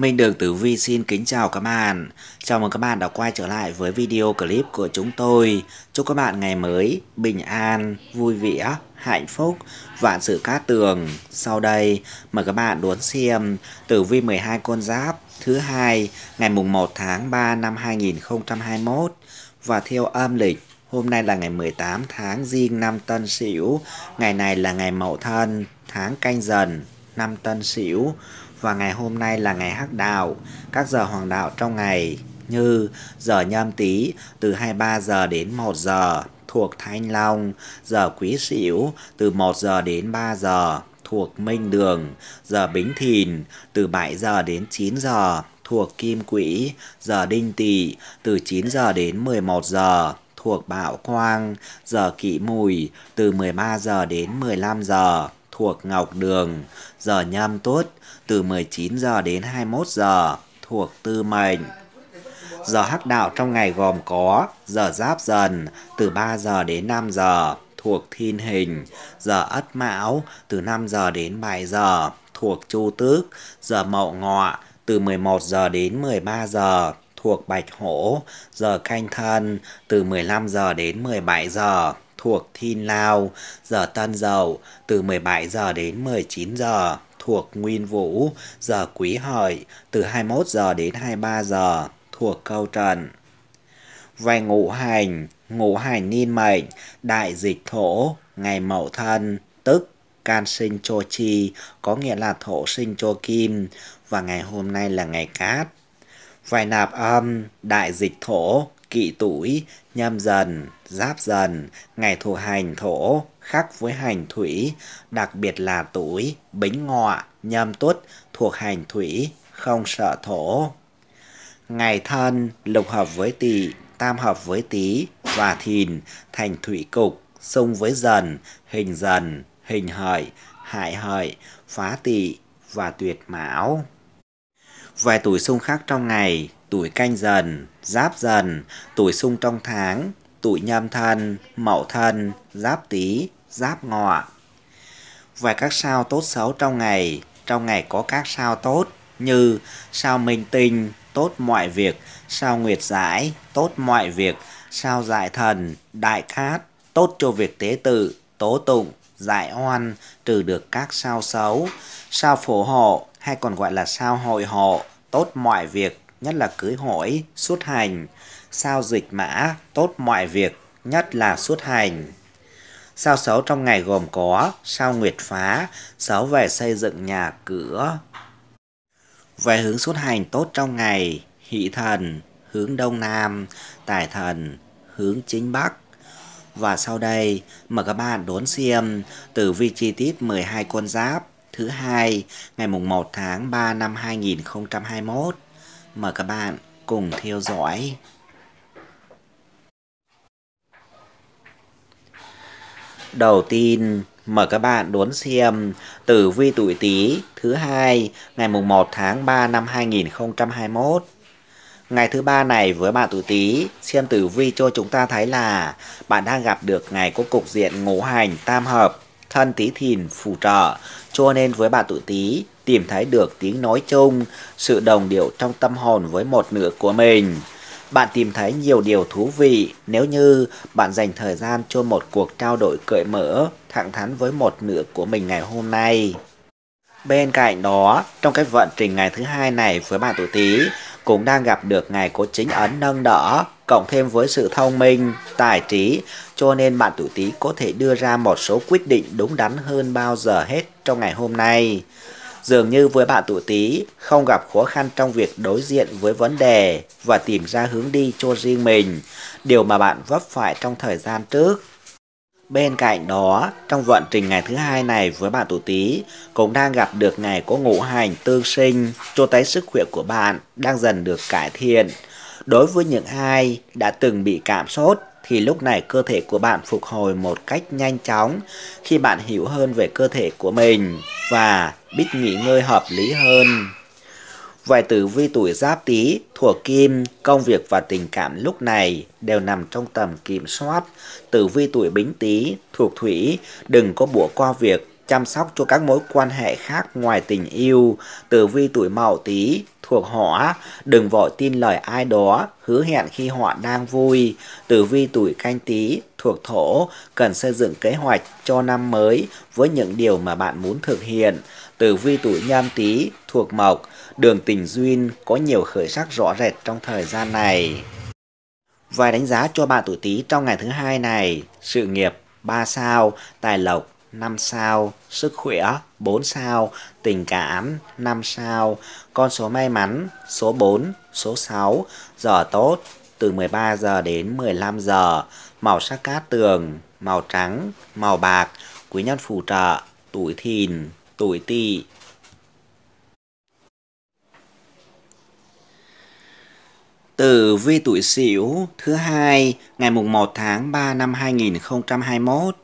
Minh Đường Tử Vi xin kính chào các bạn. Chào mừng các bạn đã quay trở lại với video clip của chúng tôi. Chúc các bạn ngày mới bình an, vui vẻ, hạnh phúc, vạn sự cát tường. Sau đây, mời các bạn đón xem Tử Vi 12 con giáp thứ hai ngày mùng 1 tháng 3 năm 2021 và theo âm lịch Hôm nay là ngày 18 tháng Giêng năm Tân Sửu, ngày này là ngày Mậu Thân, tháng Canh Dần, năm Tân Sửu và ngày hôm nay là ngày hắc đạo, các giờ hoàng đạo trong ngày như giờ nhâm tý từ 23 giờ đến 1 giờ thuộc Thanh Long, giờ Quý Sửu từ 1 giờ đến 3 giờ thuộc Minh Đường, giờ Bính Thìn từ 7 giờ đến 9 giờ thuộc Kim Quỹ, giờ Đinh Tỵ từ 9 giờ đến 11 giờ thuộc Bảo Quang, giờ Kỷ Mùi từ 13 giờ đến 15 giờ thuộc Ngọc Đường, giờ nhâm tuất từ 19 giờ đến 21 giờ thuộc Tư Mệnh. Giờ hắc đạo trong ngày gồm có giờ Giáp Dần từ 3 giờ đến 5 giờ thuộc Thiên Hình, giờ Ất Mão từ 5 giờ đến 7 giờ thuộc Chu Tước, giờ Mậu Ngọ từ 11 giờ đến 13 giờ thuộc Bạch Hổ, giờ Canh Thân từ 15 giờ đến 17 giờ thuộc Thìn Lào giờ Tân Dậu từ 17 giờ đến 19 giờ, thuộc Nguyên Vũ, giờ Quý Hợi từ 21 giờ đến 23 giờ, thuộc Câu Trần. Về ngũ hành, ngũ hành niên mệnh, đại dịch thổ, ngày mậu thân, tức can sinh cho chi, có nghĩa là thổ sinh cho kim, và ngày hôm nay là ngày cát. Vài nạp âm, đại dịch thổ, kỵ tuổi, nhâm dần, giáp dần, ngày thuộc hành thổ, khác với hành thủy, đặc biệt là tuổi, bính ngọ, nhâm tuất, thuộc hành thủy, không sợ thổ. Ngày thân, lục hợp với tỵ, tam hợp với tý và thìn, thành thủy cục, xung với dần, hình dần, hình hợi, hại hợi, phá tỵ và tuyệt mão. Vài tuổi xung khắc trong ngày, tuổi canh dần, giáp dần, tuổi sung trong tháng, tuổi nhâm thân, mậu thân, giáp tý, giáp ngọ. Và các sao tốt xấu trong ngày, trong ngày có các sao tốt như sao minh tinh, tốt mọi việc, sao nguyệt giải, tốt mọi việc, sao giải thần, đại khát tốt cho việc tế tự, tố tụng, giải oan, trừ được các sao xấu, sao phổ hộ hay còn gọi là sao hội hộ, tốt mọi việc, nhất là cưới hỏi, xuất hành. Sao dịch mã, tốt mọi việc, nhất là xuất hành. Sao xấu trong ngày gồm có sao nguyệt phá, xấu về xây dựng nhà cửa. Về hướng xuất hành tốt trong ngày, hỷ thần, hướng đông nam, tài thần, hướng chính bắc. Và sau đây, mời các bạn đón xem từ vi chi tiết 12 con giáp thứ hai ngày mùng 1 tháng 3 năm 2021. Mời các bạn cùng theo dõi. Đầu tiên, mời các bạn đón xem tử vi tuổi Tý thứ hai ngày mùng 1 tháng 3 năm 2021. Ngày thứ ba này với bạn tuổi Tý, xem tử vi cho chúng ta thấy là bạn đang gặp được ngày có cục diện ngũ hành tam hợp, thân Tý Thìn phù trợ, cho nên với bạn tuổi Tý, tìm thấy được tiếng nói chung, sự đồng điệu trong tâm hồn với một nửa của mình. Bạn tìm thấy nhiều điều thú vị nếu như bạn dành thời gian cho một cuộc trao đổi cởi mở, thẳng thắn với một nửa của mình ngày hôm nay. Bên cạnh đó, trong cái vận trình ngày thứ hai này với bạn tuổi Tý cũng đang gặp được ngày có chính ấn nâng đỡ, cộng thêm với sự thông minh, tài trí, cho nên bạn tuổi Tý có thể đưa ra một số quyết định đúng đắn hơn bao giờ hết trong ngày hôm nay dường như với bạn tuổi Tý không gặp khó khăn trong việc đối diện với vấn đề và tìm ra hướng đi cho riêng mình, điều mà bạn vấp phải trong thời gian trước. Bên cạnh đó, trong vận trình ngày thứ hai này với bạn tuổi Tý cũng đang gặp được ngày có ngũ hành tương sinh, cho thấy sức khỏe của bạn đang dần được cải thiện. Đối với những ai đã từng bị cảm sốt thì lúc này cơ thể của bạn phục hồi một cách nhanh chóng khi bạn hiểu hơn về cơ thể của mình và biết nghỉ ngơi hợp lý hơn. Vài tử vi tuổi giáp tý, thuộc kim, công việc và tình cảm lúc này đều nằm trong tầm kiểm soát. Tử vi tuổi bính tý, thuộc thủy, đừng có bủa qua việc chăm sóc cho các mối quan hệ khác ngoài tình yêu. Tử vi tuổi mậu tý, thuộc họ, đừng vội tin lời ai đó, hứa hẹn khi họ đang vui. Tử vi tuổi canh tí thuộc thổ cần xây dựng kế hoạch cho năm mới với những điều mà bạn muốn thực hiện. Tử vi tuổi nhâm tí thuộc mộc, đường tình duyên có nhiều khởi sắc rõ rệt trong thời gian này. Vài đánh giá cho bạn tuổi tí trong ngày thứ hai này, sự nghiệp 3 sao, tài lộc 5 sao, sức khỏe 4 sao, tình cảm 5 sao, con số may mắn số 4, số 6, giờ tốt từ 13 giờ đến 15 giờ, màu sắc cát tường, màu trắng, màu bạc, quý nhân phù trợ, tuổi thìn, tuổi tỵ. Từ vi tuổi Sửu thứ hai ngày mùng 1 tháng 3 năm 2021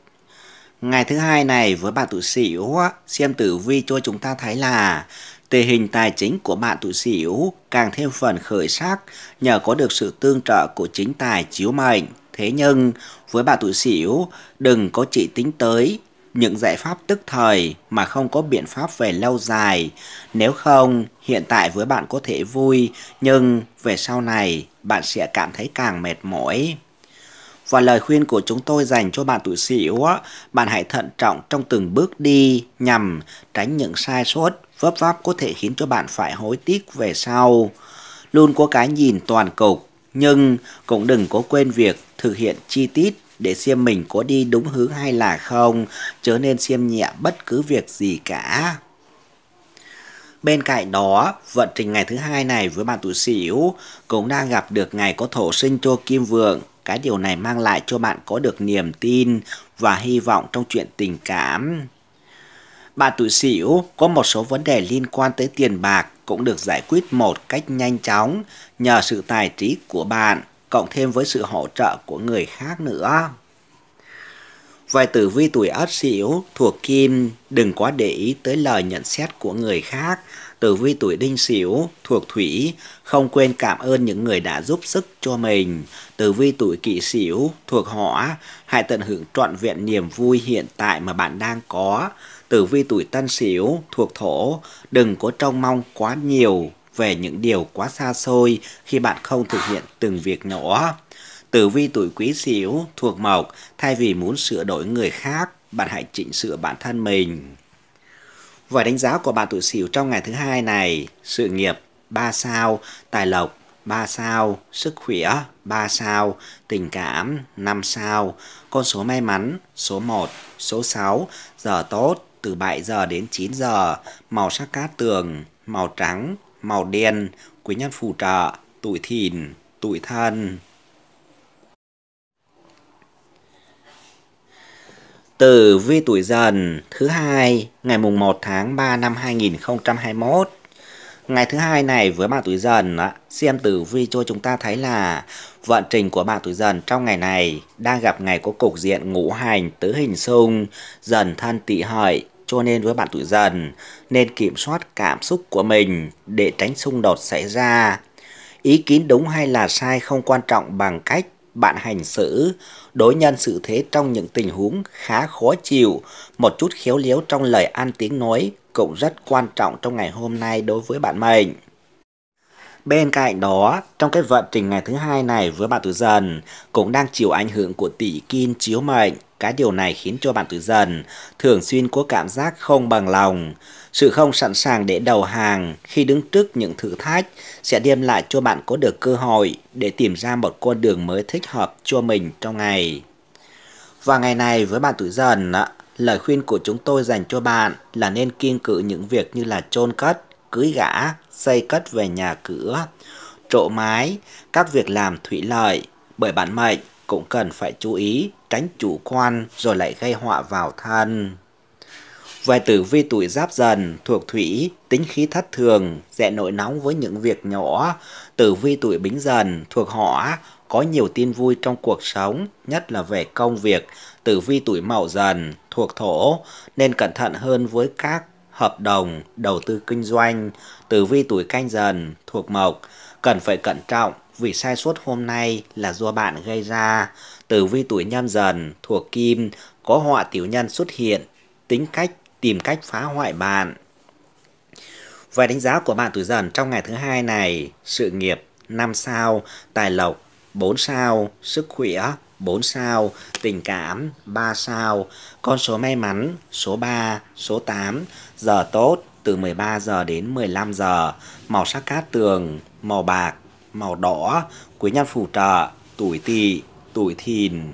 Ngày thứ hai này với bạn tuổi sửu xem tử vi cho chúng ta thấy là tình hình tài chính của bạn tuổi sửu càng thêm phần khởi sắc nhờ có được sự tương trợ của chính tài chiếu mệnh. Thế nhưng, với bạn tuổi sửu đừng có chỉ tính tới những giải pháp tức thời mà không có biện pháp về lâu dài. Nếu không, hiện tại với bạn có thể vui, nhưng về sau này bạn sẽ cảm thấy càng mệt mỏi và lời khuyên của chúng tôi dành cho bạn tuổi Sửu, bạn hãy thận trọng trong từng bước đi nhằm tránh những sai sót vấp váp có thể khiến cho bạn phải hối tiếc về sau. Luôn có cái nhìn toàn cục, nhưng cũng đừng có quên việc thực hiện chi tiết để xem mình có đi đúng hướng hay là không, chớ nên xem nhẹ bất cứ việc gì cả. Bên cạnh đó, vận trình ngày thứ hai này với bạn tuổi Sửu cũng đang gặp được ngày có thổ sinh cho Kim Vượng cái điều này mang lại cho bạn có được niềm tin và hy vọng trong chuyện tình cảm. Bạn tuổi Sửu có một số vấn đề liên quan tới tiền bạc cũng được giải quyết một cách nhanh chóng nhờ sự tài trí của bạn cộng thêm với sự hỗ trợ của người khác nữa. vài tử vi tuổi Ất Sửu thuộc Kim, đừng quá để ý tới lời nhận xét của người khác tử vi tuổi đinh sửu thuộc thủy, không quên cảm ơn những người đã giúp sức cho mình. Tử vi tuổi kỷ sửu thuộc hỏa, hãy tận hưởng trọn vẹn niềm vui hiện tại mà bạn đang có. Tử vi tuổi tân sửu thuộc thổ, đừng có trông mong quá nhiều về những điều quá xa xôi khi bạn không thực hiện từng việc nhỏ. Tử vi tuổi quý sửu thuộc mộc, thay vì muốn sửa đổi người khác, bạn hãy chỉnh sửa bản thân mình. Và đánh giá của bạn tuổi Sửu trong ngày thứ hai này, sự nghiệp 3 sao, tài lộc 3 sao, sức khỏe 3 sao, tình cảm 5 sao, con số may mắn số 1, số 6, giờ tốt từ 7 giờ đến 9 giờ, màu sắc cát tường, màu trắng, màu đen, quý nhân phù trợ, tuổi thìn, tuổi thân. Tử vi tuổi dần thứ hai ngày mùng 1 tháng 3 năm 2021. Ngày thứ hai này với bạn tuổi dần xem tử vi cho chúng ta thấy là vận trình của bạn tuổi dần trong ngày này đang gặp ngày có cục diện ngũ hành tứ hình xung dần thân tỵ hợi cho nên với bạn tuổi dần nên kiểm soát cảm xúc của mình để tránh xung đột xảy ra. Ý kiến đúng hay là sai không quan trọng bằng cách bạn hành xử đối nhân xử thế trong những tình huống khá khó chịu, một chút khéo léo trong lời ăn tiếng nói cũng rất quan trọng trong ngày hôm nay đối với bạn mình. Bên cạnh đó, trong cái vận trình ngày thứ hai này với bạn tuổi dần cũng đang chịu ảnh hưởng của tỷ kim chiếu mệnh. Cái điều này khiến cho bạn tuổi dần thường xuyên có cảm giác không bằng lòng. Sự không sẵn sàng để đầu hàng khi đứng trước những thử thách sẽ đem lại cho bạn có được cơ hội để tìm ra một con đường mới thích hợp cho mình trong ngày. Và ngày này với bạn tuổi dần, lời khuyên của chúng tôi dành cho bạn là nên kiên cự những việc như là chôn cất, cưới gã, xây cất về nhà cửa, trộ mái, các việc làm thủy lợi, bởi bạn mệnh cũng cần phải chú ý tránh chủ quan rồi lại gây họa vào thân. Vài tử vi tuổi giáp dần, thuộc thủy, tính khí thất thường, dễ nội nóng với những việc nhỏ. Tử vi tuổi bính dần, thuộc hỏa, có nhiều tin vui trong cuộc sống, nhất là về công việc. Tử vi tuổi mậu dần, thuộc thổ, nên cẩn thận hơn với các hợp đồng, đầu tư kinh doanh. Tử vi tuổi canh dần, thuộc mộc, cần phải cẩn trọng vì sai suất hôm nay là do bạn gây ra. Tử vi tuổi nhâm dần, thuộc kim, có họa tiểu nhân xuất hiện tính cách tìm cách phá hoại bạn. Vài đánh giá của bạn tuổi dần trong ngày thứ hai này, sự nghiệp 5 sao, tài lộc 4 sao, sức khỏe 4 sao, tình cảm 3 sao, con số may mắn số 3, số 8, giờ tốt từ 13 giờ đến 15 giờ, màu sắc cát tường, màu bạc, màu đỏ, quý nhân phù trợ, tuổi tỵ, tuổi thìn.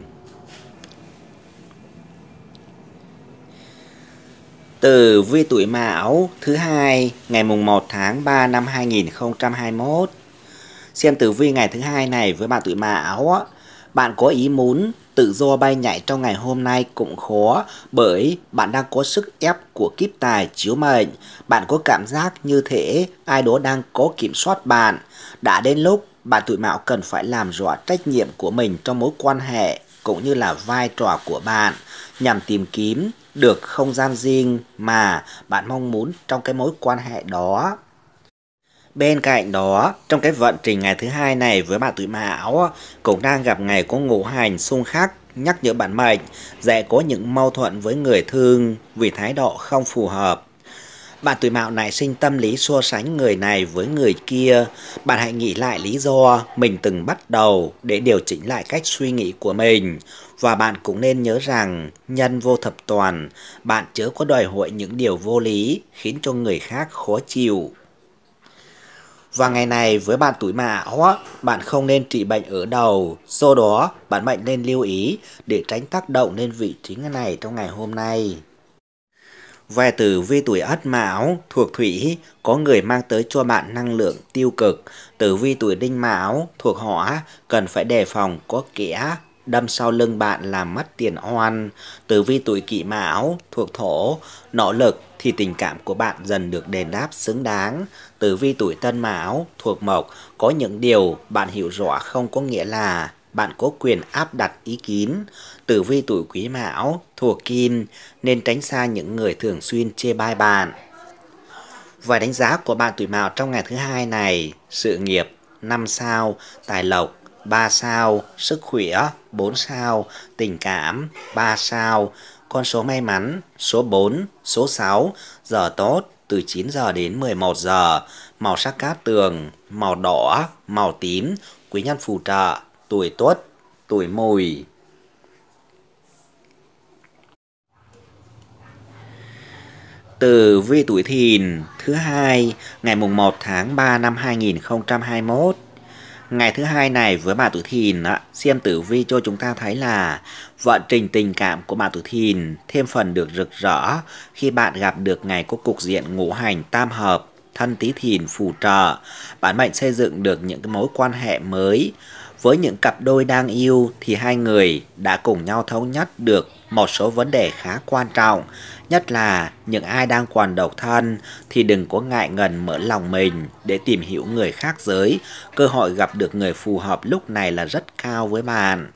Từ vi tuổi Mão thứ hai ngày mùng 1 tháng 3 năm 2021. Xem tử vi ngày thứ hai này với bạn tuổi Mão, bạn có ý muốn tự do bay nhảy trong ngày hôm nay cũng khó bởi bạn đang có sức ép của kiếp tài chiếu mệnh. Bạn có cảm giác như thế ai đó đang có kiểm soát bạn. Đã đến lúc bạn tuổi Mão cần phải làm rõ trách nhiệm của mình trong mối quan hệ cũng như là vai trò của bạn nhằm tìm kiếm được không gian riêng mà bạn mong muốn trong cái mối quan hệ đó. Bên cạnh đó, trong cái vận trình ngày thứ hai này với bạn tuổi mão cũng đang gặp ngày có ngũ hành xung khắc nhắc nhở bản mệnh dễ có những mâu thuẫn với người thương vì thái độ không phù hợp. Bạn tuổi mạo nảy sinh tâm lý so sánh người này với người kia. Bạn hãy nghĩ lại lý do mình từng bắt đầu để điều chỉnh lại cách suy nghĩ của mình. Và bạn cũng nên nhớ rằng nhân vô thập toàn, bạn chớ có đòi hỏi những điều vô lý khiến cho người khác khó chịu. Và ngày này với bạn tuổi mão, bạn không nên trị bệnh ở đầu, do đó bạn mệnh nên lưu ý để tránh tác động lên vị trí này trong ngày hôm nay. Về tử vi tuổi ất mão thuộc thủy có người mang tới cho bạn năng lượng tiêu cực. Tử vi tuổi đinh mão thuộc hỏa cần phải đề phòng có kẻ đâm sau lưng bạn làm mất tiền oan, tử vi tuổi kỷ mão, thuộc thổ, nỗ lực thì tình cảm của bạn dần được đền đáp xứng đáng. Tử vi tuổi tân mão, thuộc mộc, có những điều bạn hiểu rõ không có nghĩa là bạn có quyền áp đặt ý kiến. Tử vi tuổi quý mão, thuộc kim, nên tránh xa những người thường xuyên chê bai bạn. Và đánh giá của bạn tuổi mão trong ngày thứ hai này, sự nghiệp, năm sao, tài lộc, 3 sao, sức khỏe 4 sao, tình cảm 3 sao, con số may mắn số 4, số 6, giờ tốt từ 9 giờ đến 11 giờ, màu sắc cát tường, màu đỏ, màu tím, quý nhân phù trợ, tuổi tuất, tuổi mùi. Từ vi tuổi thìn thứ hai ngày mùng 1 tháng 3 năm 2021 Ngày thứ hai này với bà Tử Thìn, á xem tử vi cho chúng ta thấy là vận trình tình cảm của bà Tử Thìn thêm phần được rực rỡ khi bạn gặp được ngày có cục diện ngũ hành tam hợp, thân tí thìn phù trợ. Bạn mệnh xây dựng được những cái mối quan hệ mới. Với những cặp đôi đang yêu thì hai người đã cùng nhau thống nhất được một số vấn đề khá quan trọng, nhất là những ai đang còn độc thân thì đừng có ngại ngần mở lòng mình để tìm hiểu người khác giới, cơ hội gặp được người phù hợp lúc này là rất cao với bạn.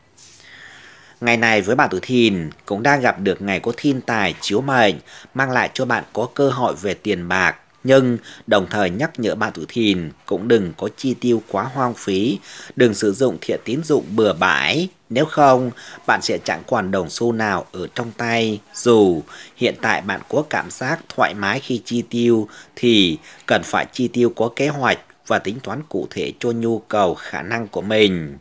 Ngày này với bạn tuổi thìn cũng đang gặp được ngày có thiên tài chiếu mệnh, mang lại cho bạn có cơ hội về tiền bạc, nhưng đồng thời nhắc nhở bà tuổi thìn cũng đừng có chi tiêu quá hoang phí, đừng sử dụng thẻ tín dụng bừa bãi, nếu không bạn sẽ chẳng còn đồng xu nào ở trong tay. Dù hiện tại bạn có cảm giác thoải mái khi chi tiêu thì cần phải chi tiêu có kế hoạch và tính toán cụ thể cho nhu cầu khả năng của mình.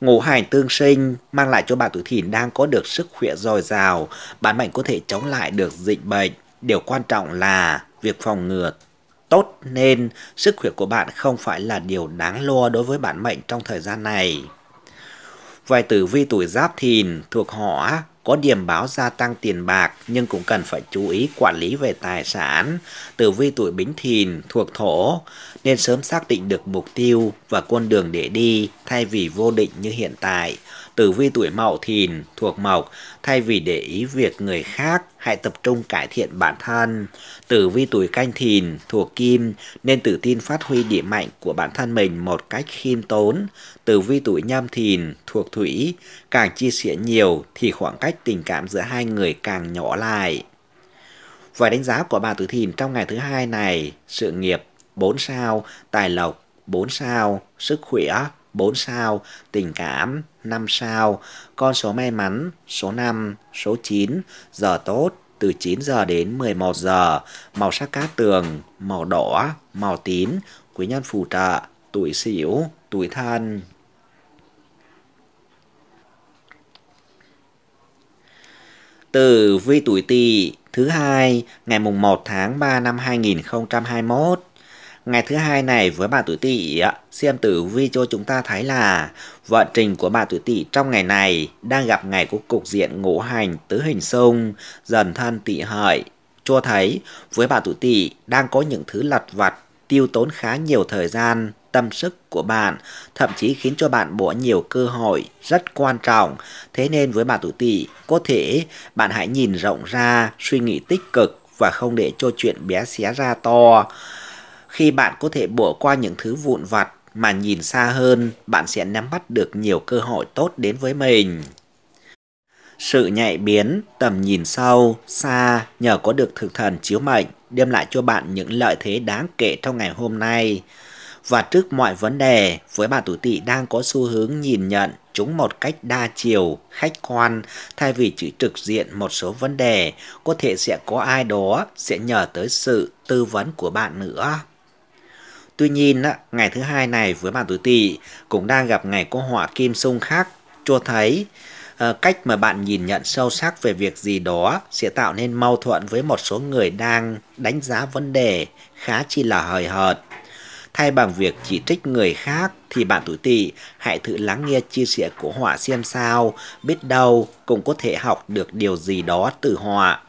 Ngũ hành tương sinh mang lại cho bà tuổi thìn đang có được sức khỏe dồi dào, bản mệnh có thể chống lại được dịch bệnh. Điều quan trọng là việc phòng ngừa tốt nên sức khỏe của bạn không phải là điều đáng lo đối với bản mệnh trong thời gian này. Vài tử vi tuổi giáp thìn thuộc họ có điểm báo gia tăng tiền bạc nhưng cũng cần phải chú ý quản lý về tài sản. Tử vi tuổi bính thìn thuộc thổ nên sớm xác định được mục tiêu và con đường để đi thay vì vô định như hiện tại tử vi tuổi mậu thìn thuộc mộc, thay vì để ý việc người khác, hãy tập trung cải thiện bản thân. Tử vi tuổi canh thìn thuộc kim, nên tự tin phát huy điểm mạnh của bản thân mình một cách khiêm tốn. Tử vi tuổi nhâm thìn thuộc thủy, càng chia sẻ nhiều thì khoảng cách tình cảm giữa hai người càng nhỏ lại. Và đánh giá của bà tử thìn trong ngày thứ hai này, sự nghiệp 4 sao, tài lộc 4 sao, sức khỏe 4 sao, tình cảm 5 sao, con số may mắn số 5, số 9, giờ tốt từ 9 giờ đến 11 giờ, màu sắc cát tường, màu đỏ, màu tím, quý nhân phù trợ, tuổi sửu, tuổi thân. từ vi tuổi tỵ thứ hai ngày mùng 1 tháng 3 năm 2021 Ngày thứ hai này với bà tuổi tỵ, xem tử vi cho chúng ta thấy là vận trình của bà tuổi tỵ trong ngày này đang gặp ngày của cục diện ngũ hành tứ hình xung, dần thân tỵ hợi. Cho thấy với bà tuổi tỵ đang có những thứ lặt vặt tiêu tốn khá nhiều thời gian, tâm sức của bạn, thậm chí khiến cho bạn bỏ nhiều cơ hội rất quan trọng. Thế nên với bà tuổi tỵ, có thể bạn hãy nhìn rộng ra, suy nghĩ tích cực và không để cho chuyện bé xé ra to. Khi bạn có thể bỏ qua những thứ vụn vặt mà nhìn xa hơn, bạn sẽ nắm bắt được nhiều cơ hội tốt đến với mình. Sự nhạy biến, tầm nhìn sâu, xa nhờ có được thực thần chiếu mệnh đem lại cho bạn những lợi thế đáng kể trong ngày hôm nay. Và trước mọi vấn đề, với bà tuổi tỵ đang có xu hướng nhìn nhận chúng một cách đa chiều, khách quan thay vì chỉ trực diện một số vấn đề, có thể sẽ có ai đó sẽ nhờ tới sự tư vấn của bạn nữa. Tuy nhiên, ngày thứ hai này với bạn tuổi tỵ cũng đang gặp ngày cô họa kim xung khác cho thấy ờ, cách mà bạn nhìn nhận sâu sắc về việc gì đó sẽ tạo nên mâu thuẫn với một số người đang đánh giá vấn đề khá chi là hời hợt. Thay bằng việc chỉ trích người khác thì bạn tuổi tỵ hãy thử lắng nghe chia sẻ của họa xem sao, biết đâu cũng có thể học được điều gì đó từ họa.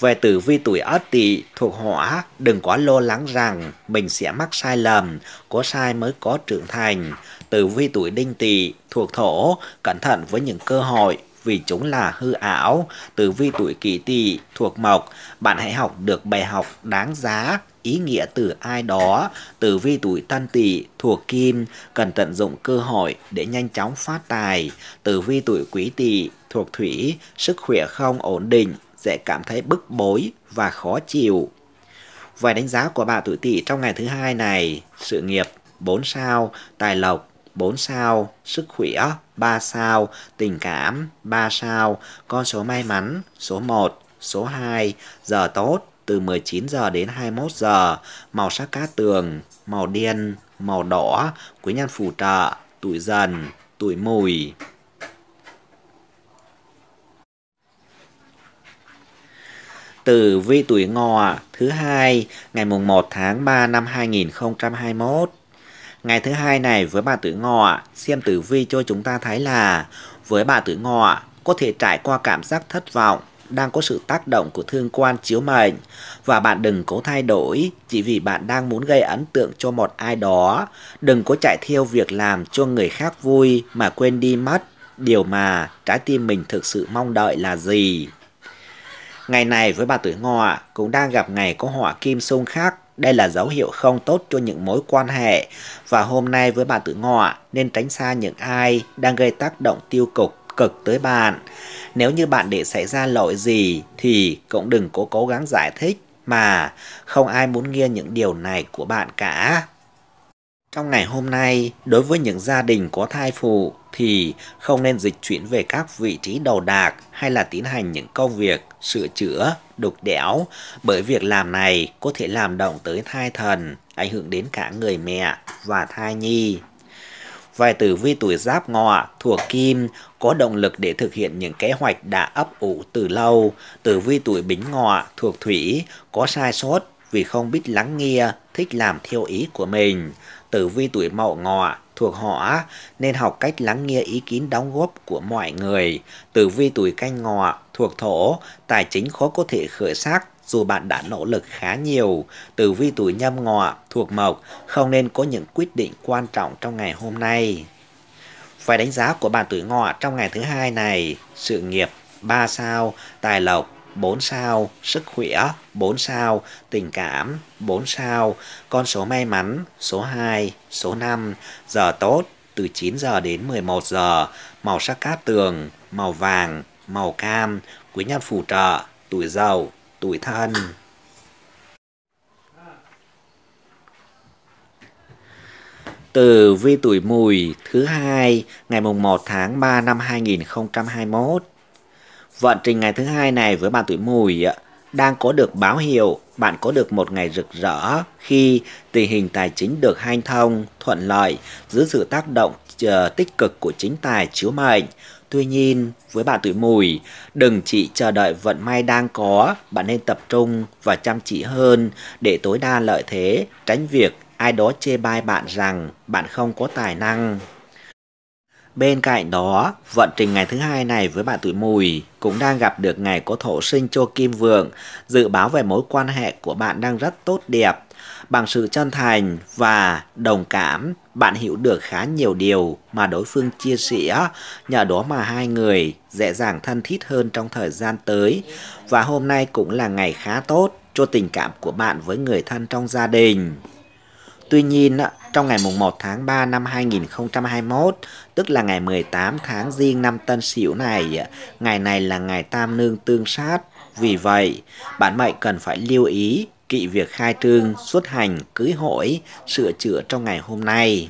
Về tử vi tuổi ất tỵ thuộc hỏa, đừng quá lo lắng rằng mình sẽ mắc sai lầm, có sai mới có trưởng thành. Tử vi tuổi đinh tỵ thuộc thổ, cẩn thận với những cơ hội vì chúng là hư ảo. Tử vi tuổi kỷ tỵ thuộc mộc, bạn hãy học được bài học đáng giá ý nghĩa từ ai đó. Tử vi tuổi tân tỵ thuộc kim, cần tận dụng cơ hội để nhanh chóng phát tài. Tử vi tuổi quý tỵ thuộc thủy, sức khỏe không ổn định, sẽ cảm thấy bức bối và khó chịu. Vài đánh giá của bạn tuổi tỵ trong ngày thứ hai này, sự nghiệp 4 sao, tài lộc 4 sao, sức khỏe 3 sao, tình cảm 3 sao, con số may mắn số 1, số 2, giờ tốt từ 19 giờ đến 21 giờ, màu sắc cát tường, màu đen, màu đỏ, quý nhân phù trợ, tuổi dần, tuổi mùi. từ vi tuổi ngọ thứ hai ngày mùng 1 tháng 3 năm 2021. Ngày thứ hai này với bà tử ngọ, xem tử vi cho chúng ta thấy là với bà tử ngọ có thể trải qua cảm giác thất vọng đang có sự tác động của thương quan chiếu mệnh và bạn đừng cố thay đổi chỉ vì bạn đang muốn gây ấn tượng cho một ai đó. Đừng có chạy theo việc làm cho người khác vui mà quên đi mất điều mà trái tim mình thực sự mong đợi là gì. Ngày này với bà tuổi ngọ cũng đang gặp ngày có họa kim xung khắc. Đây là dấu hiệu không tốt cho những mối quan hệ. Và hôm nay với bà tuổi ngọ nên tránh xa những ai đang gây tác động tiêu cực cực tới bạn. Nếu như bạn để xảy ra lỗi gì thì cũng đừng cố cố gắng giải thích mà không ai muốn nghe những điều này của bạn cả. Trong ngày hôm nay, đối với những gia đình có thai phụ thì không nên dịch chuyển về các vị trí đầu đạc hay là tiến hành những công việc sửa chữa, đục đẽo bởi việc làm này có thể làm động tới thai thần, ảnh hưởng đến cả người mẹ và thai nhi. Vài tử vi tuổi giáp ngọ thuộc kim có động lực để thực hiện những kế hoạch đã ấp ủ từ lâu. Tử vi tuổi bính ngọ thuộc thủy có sai sót vì không biết lắng nghe, thích làm theo ý của mình. Tử vi tuổi mậu ngọ thuộc họ nên học cách lắng nghe ý kiến đóng góp của mọi người. Tử vi tuổi canh ngọ thuộc thổ, tài chính khó có thể khởi sắc dù bạn đã nỗ lực khá nhiều. Tử vi tuổi nhâm ngọ thuộc mộc không nên có những quyết định quan trọng trong ngày hôm nay. Phải đánh giá của bạn tuổi ngọ trong ngày thứ hai này, sự nghiệp 3 sao, tài lộc 4 sao, sức khỏe 4 sao, tình cảm 4 sao, con số may mắn số 2, số 5, giờ tốt từ 9 giờ đến 11 giờ, màu sắc cát tường, màu vàng, màu cam, quý nhân phù trợ, tuổi giàu, tuổi thân. Từ vi tuổi mùi thứ hai ngày mùng 1 tháng 3 năm 2021 Vận trình ngày thứ hai này với bạn tuổi mùi đang có được báo hiệu bạn có được một ngày rực rỡ khi tình hình tài chính được hanh thông, thuận lợi dưới sự tác động ờ, tích cực của chính tài chiếu mệnh. Tuy nhiên, với bạn tuổi mùi, đừng chỉ chờ đợi vận may đang có, bạn nên tập trung và chăm chỉ hơn để tối đa lợi thế, tránh việc ai đó chê bai bạn rằng bạn không có tài năng Bên cạnh đó, vận trình ngày thứ hai này với bạn tuổi mùi cũng đang gặp được ngày có thổ sinh cho kim vượng, dự báo về mối quan hệ của bạn đang rất tốt đẹp. Bằng sự chân thành và đồng cảm, bạn hiểu được khá nhiều điều mà đối phương chia sẻ, nhờ đó mà hai người dễ dàng thân thiết hơn trong thời gian tới. Và hôm nay cũng là ngày khá tốt cho tình cảm của bạn với người thân trong gia đình. Tuy nhiên, trong ngày mùng 1 tháng 3 năm 2021, tức là ngày 18 tháng riêng năm Tân Sửu này, ngày này là ngày Tam Nương Tương Sát. Vì vậy, bản mệnh cần phải lưu ý kỵ việc khai trương, xuất hành, cưới hỏi, sửa chữa trong ngày hôm nay.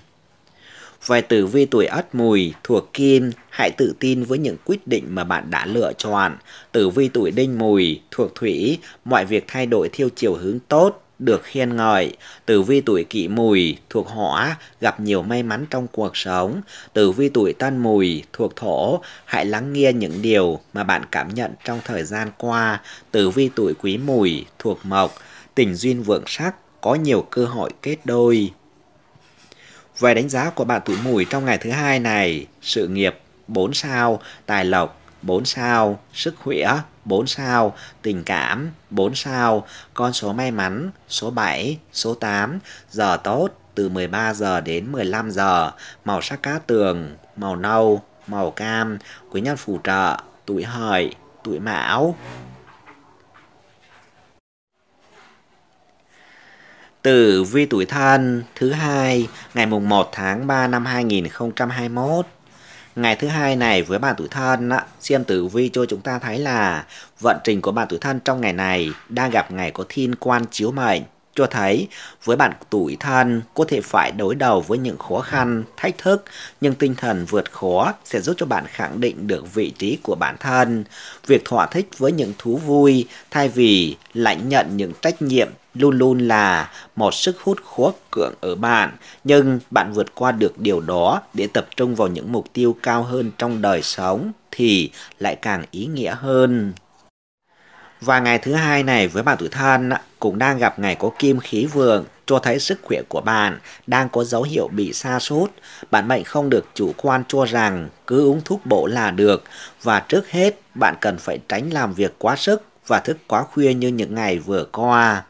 Về tử vi tuổi ất mùi thuộc kim, hãy tự tin với những quyết định mà bạn đã lựa chọn. Tử vi tuổi đinh mùi thuộc thủy, mọi việc thay đổi theo chiều hướng tốt, được khen ngợi. Tử vi tuổi kỷ mùi thuộc hỏa gặp nhiều may mắn trong cuộc sống. Tử vi tuổi tân mùi thuộc thổ hãy lắng nghe những điều mà bạn cảm nhận trong thời gian qua. Tử vi tuổi quý mùi thuộc mộc tình duyên vượng sắc có nhiều cơ hội kết đôi. Về đánh giá của bạn tuổi mùi trong ngày thứ hai này, sự nghiệp 4 sao, tài lộc 4 sao, sức khỏe 4 sao, tình cảm 4 sao, con số may mắn số 7, số 8, giờ tốt từ 13 giờ đến 15 giờ, màu sắc cá tường, màu nâu, màu cam, quý nhân phù trợ, tuổi hợi, tuổi mão. Tử vi tuổi thân thứ hai ngày mùng 1 tháng 3 năm 2021 Ngày thứ hai này với bạn tuổi thân, xem tử vi cho chúng ta thấy là vận trình của bạn tuổi thân trong ngày này đang gặp ngày có thiên quan chiếu mệnh cho thấy với bạn tuổi thân có thể phải đối đầu với những khó khăn, thách thức, nhưng tinh thần vượt khó sẽ giúp cho bạn khẳng định được vị trí của bản thân. Việc thỏa thích với những thú vui thay vì lãnh nhận những trách nhiệm luôn luôn là một sức hút khó cưỡng ở bạn, nhưng bạn vượt qua được điều đó để tập trung vào những mục tiêu cao hơn trong đời sống thì lại càng ý nghĩa hơn. Và ngày thứ hai này với bạn tuổi thân cũng đang gặp ngày có kim khí vượng, cho thấy sức khỏe của bạn đang có dấu hiệu bị sa sút. Bạn mệnh không được chủ quan cho rằng cứ uống thuốc bổ là được và trước hết bạn cần phải tránh làm việc quá sức và thức quá khuya như những ngày vừa qua.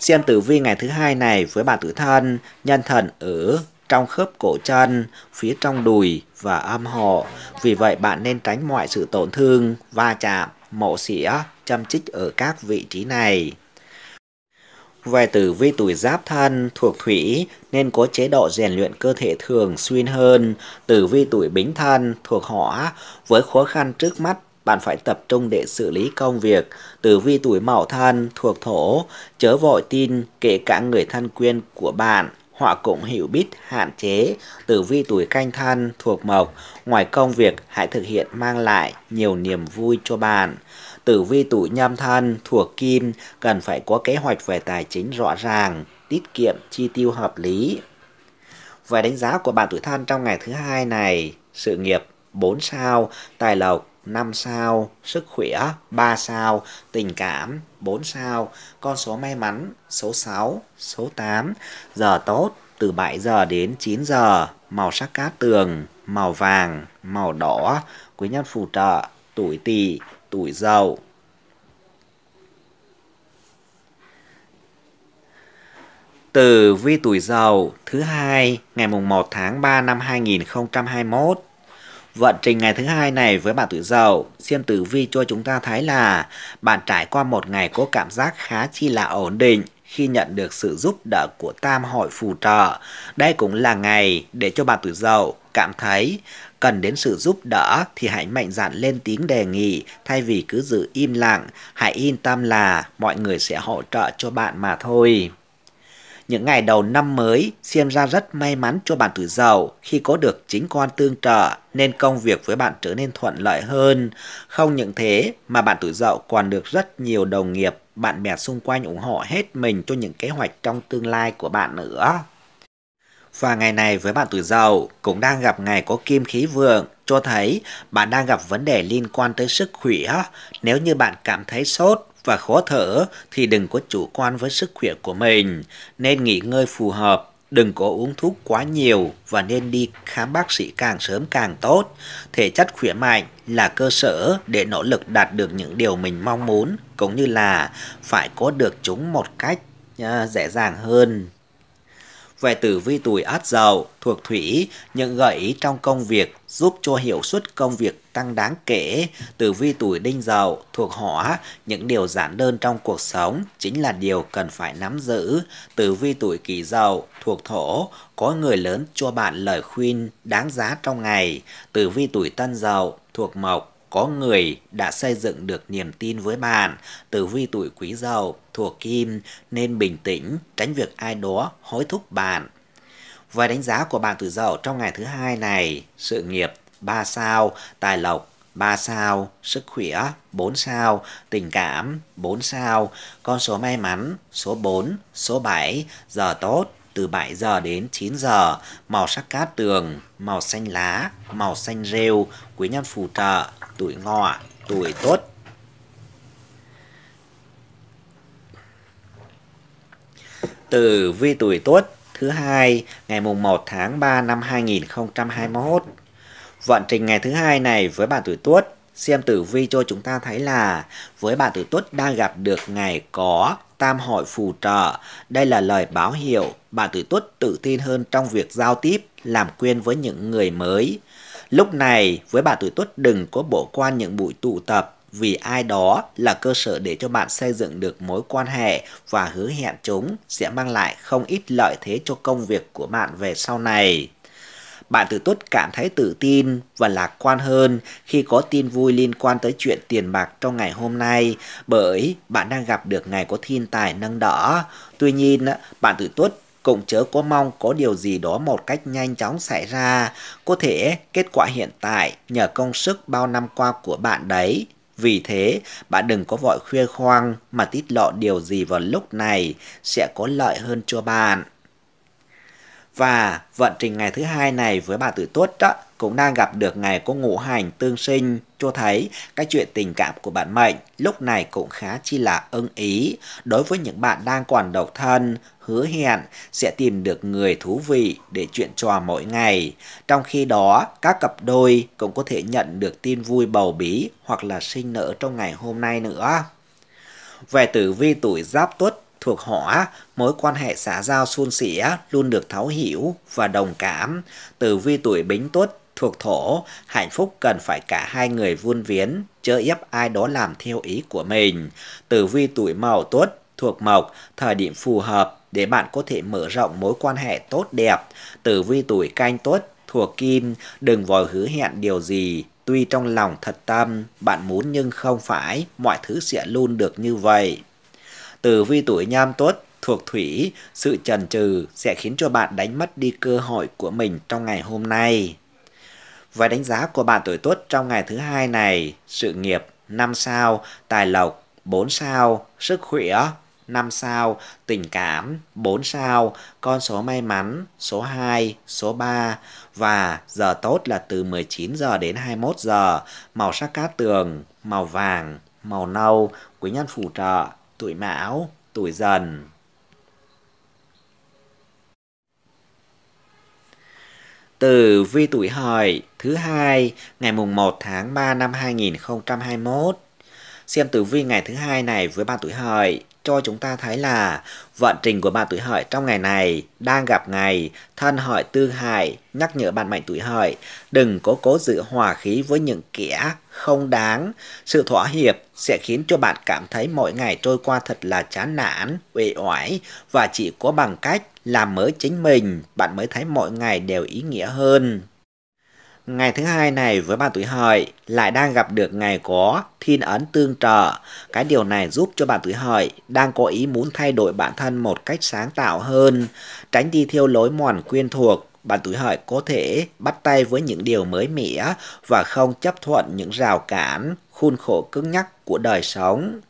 Xem tử vi ngày thứ hai này với bạn tuổi thân, nhân thần ở trong khớp cổ chân, phía trong đùi và âm hộ. Vì vậy bạn nên tránh mọi sự tổn thương, va chạm mộ xỉa, châm chích ở các vị trí này. Về tử vi tuổi giáp thân thuộc thủy nên có chế độ rèn luyện cơ thể thường xuyên hơn. Tử vi tuổi bính thân thuộc hỏa với khó khăn trước mắt bạn phải tập trung để xử lý công việc. Tử vi tuổi mậu thân thuộc thổ chớ vội tin kể cả người thân quyên của bạn họ cũng hiểu biết hạn chế tử vi tuổi canh thân thuộc mộc. Ngoài công việc, hãy thực hiện mang lại nhiều niềm vui cho bạn. Tử vi tuổi nhâm thân thuộc kim cần phải có kế hoạch về tài chính rõ ràng, tiết kiệm chi tiêu hợp lý. Về đánh giá của bạn tuổi thân trong ngày thứ hai này, sự nghiệp 4 sao, tài lộc 5 sao, sức khỏe 3 sao, tình cảm 4 sao, con số may mắn số 6, số 8, giờ tốt từ 7 giờ đến 9 giờ, màu sắc cát tường, màu vàng, màu đỏ, quý nhân phù trợ, tuổi tỵ, tuổi dậu. từ vi tuổi dậu thứ hai ngày mùng 1 tháng 3 năm 2021 Vận trình ngày thứ hai này với bạn tuổi dậu, xem tử vi cho chúng ta thấy là bạn trải qua một ngày có cảm giác khá chi là ổn định khi nhận được sự giúp đỡ của tam hội phù trợ. Đây cũng là ngày để cho bạn tuổi dậu cảm thấy cần đến sự giúp đỡ thì hãy mạnh dạn lên tiếng đề nghị thay vì cứ giữ im lặng, hãy yên tâm là mọi người sẽ hỗ trợ cho bạn mà thôi. Những ngày đầu năm mới, xem ra rất may mắn cho bạn tuổi giàu khi có được chính con tương trợ nên công việc với bạn trở nên thuận lợi hơn. Không những thế mà bạn tuổi dậu còn được rất nhiều đồng nghiệp, bạn bè xung quanh ủng hộ hết mình cho những kế hoạch trong tương lai của bạn nữa. Và ngày này với bạn tuổi giàu cũng đang gặp ngày có kim khí vượng, cho thấy bạn đang gặp vấn đề liên quan tới sức khỏe. Nếu như bạn cảm thấy sốt và khó thở thì đừng có chủ quan với sức khỏe của mình, nên nghỉ ngơi phù hợp, đừng có uống thuốc quá nhiều và nên đi khám bác sĩ càng sớm càng tốt. Thể chất khỏe mạnh là cơ sở để nỗ lực đạt được những điều mình mong muốn, cũng như là phải có được chúng một cách à, dễ dàng hơn về tử vi tuổi át dậu thuộc thủy những gợi ý trong công việc giúp cho hiệu suất công việc tăng đáng kể. Tử vi tuổi đinh dậu thuộc hỏa, những điều giản đơn trong cuộc sống chính là điều cần phải nắm giữ. Tử vi tuổi kỷ dậu thuộc thổ, có người lớn cho bạn lời khuyên đáng giá trong ngày. Tử vi tuổi tân dậu thuộc mộc, có người đã xây dựng được niềm tin với bạn từ vi tuổi quý dậu thuộc kim nên bình tĩnh tránh việc ai đó hối thúc bạn. Về đánh giá của bạn tuổi dậu trong ngày thứ hai này, sự nghiệp 3 sao, tài lộc 3 sao, sức khỏe 4 sao, tình cảm 4 sao, con số may mắn số 4, số 7, giờ tốt từ 7 giờ đến 9 giờ, màu sắc cát tường, màu xanh lá, màu xanh rêu, quý nhân phù trợ, tuổi ngọ, tuổi tốt. từ vi tuổi tốt thứ hai ngày mùng 1 tháng 3 năm 2021. Vận trình ngày thứ hai này với bạn tuổi tốt xem tử vi cho chúng ta thấy là với bạn tuổi tuất đang gặp được ngày có tam hội phù trợ. Đây là lời báo hiệu bạn tuổi tuất tự tin hơn trong việc giao tiếp, làm quen với những người mới. Lúc này, với bạn tuổi tuất đừng có bỏ qua những buổi tụ tập vì ai đó là cơ sở để cho bạn xây dựng được mối quan hệ và hứa hẹn chúng sẽ mang lại không ít lợi thế cho công việc của bạn về sau này. Bạn tự tốt cảm thấy tự tin và lạc quan hơn khi có tin vui liên quan tới chuyện tiền bạc trong ngày hôm nay bởi bạn đang gặp được ngày có thiên tài nâng đỡ. Tuy nhiên, bạn tự tốt cũng chớ có mong có điều gì đó một cách nhanh chóng xảy ra. Có thể kết quả hiện tại nhờ công sức bao năm qua của bạn đấy. Vì thế, bạn đừng có vội khuya khoang mà tiết lộ điều gì vào lúc này sẽ có lợi hơn cho bạn. Và vận trình ngày thứ hai này với bà tử tuất đó cũng đang gặp được ngày có ngũ hành tương sinh cho thấy cái chuyện tình cảm của bạn mệnh lúc này cũng khá chi là ưng ý. Đối với những bạn đang còn độc thân, hứa hẹn sẽ tìm được người thú vị để chuyện trò mỗi ngày. Trong khi đó, các cặp đôi cũng có thể nhận được tin vui bầu bí hoặc là sinh nở trong ngày hôm nay nữa. Về tử vi tuổi giáp tuất Thuộc họ, mối quan hệ xã giao suôn sẻ luôn được thấu hiểu và đồng cảm. Từ vi tuổi bính tuất thuộc thổ, hạnh phúc cần phải cả hai người vun viến, chớ ép ai đó làm theo ý của mình. Từ vi tuổi mậu tuất thuộc mộc, thời điểm phù hợp để bạn có thể mở rộng mối quan hệ tốt đẹp. Từ vi tuổi canh tuất thuộc kim, đừng vội hứa hẹn điều gì tuy trong lòng thật tâm bạn muốn nhưng không phải mọi thứ sẽ luôn được như vậy từ vi tuổi nhâm tuất thuộc thủy, sự chần chừ sẽ khiến cho bạn đánh mất đi cơ hội của mình trong ngày hôm nay. Và đánh giá của bạn tuổi tuất trong ngày thứ hai này, sự nghiệp 5 sao, tài lộc 4 sao, sức khỏe 5 sao, tình cảm 4 sao, con số may mắn số 2, số 3 và giờ tốt là từ 19 giờ đến 21 giờ, màu sắc cát tường, màu vàng, màu nâu, quý nhân phù trợ tuổi mão, tuổi dần. Từ vi tuổi hợi thứ hai ngày mùng 1 tháng 3 năm 2021. Xem tử vi ngày thứ hai này với ba tuổi hợi cho chúng ta thấy là vận trình của bạn tuổi hợi trong ngày này đang gặp ngày thân hợi tư hại nhắc nhở bạn mệnh tuổi hợi đừng cố cố giữ hòa khí với những kẻ không đáng sự thỏa hiệp sẽ khiến cho bạn cảm thấy mỗi ngày trôi qua thật là chán nản uể oải và chỉ có bằng cách làm mới chính mình bạn mới thấy mỗi ngày đều ý nghĩa hơn Ngày thứ hai này với bạn tuổi hợi lại đang gặp được ngày có thiên ấn tương trợ. Cái điều này giúp cho bạn tuổi hợi đang có ý muốn thay đổi bản thân một cách sáng tạo hơn, tránh đi theo lối mòn quyên thuộc bạn tuổi hợi có thể bắt tay với những điều mới mẻ và không chấp thuận những rào cản, khuôn khổ cứng nhắc của đời sống.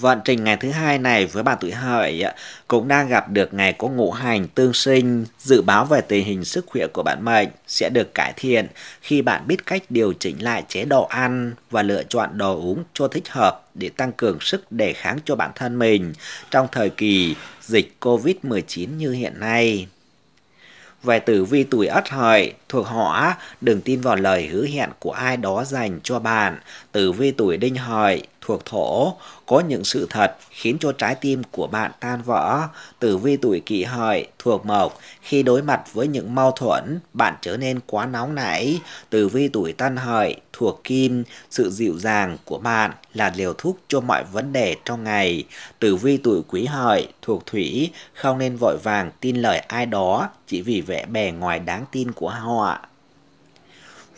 Vận trình ngày thứ hai này với bạn tuổi hợi cũng đang gặp được ngày có ngũ hành tương sinh, dự báo về tình hình sức khỏe của bạn mệnh sẽ được cải thiện khi bạn biết cách điều chỉnh lại chế độ ăn và lựa chọn đồ uống cho thích hợp để tăng cường sức đề kháng cho bản thân mình trong thời kỳ dịch Covid-19 như hiện nay về tử vi tuổi ất hợi thuộc hỏa đừng tin vào lời hứa hẹn của ai đó dành cho bạn tử vi tuổi đinh hợi thuộc thổ, có những sự thật khiến cho trái tim của bạn tan vỡ. Tử vi tuổi kỷ hợi thuộc mộc, khi đối mặt với những mâu thuẫn, bạn trở nên quá nóng nảy. Tử vi tuổi tân hợi thuộc kim, sự dịu dàng của bạn là liều thuốc cho mọi vấn đề trong ngày. Tử vi tuổi quý hợi thuộc thủy, không nên vội vàng tin lời ai đó chỉ vì vẻ bề ngoài đáng tin của họ.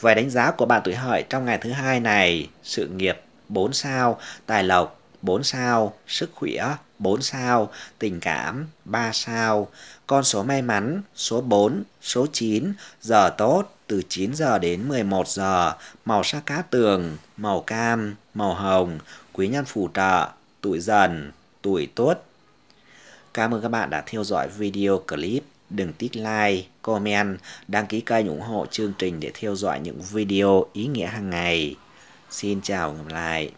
Về đánh giá của bạn tuổi hợi trong ngày thứ hai này, sự nghiệp 4 sao, tài lộc 4 sao, sức khỏe 4 sao, tình cảm 3 sao, con số may mắn số 4, số 9, giờ tốt từ 9 giờ đến 11 giờ, màu sắc cá tường, màu cam, màu hồng, quý nhân phù trợ, tuổi dần, tuổi tốt. Cảm ơn các bạn đã theo dõi video clip. Đừng tích like, comment, đăng ký kênh ủng hộ chương trình để theo dõi những video ý nghĩa hàng ngày. Xin chào, gặp lại.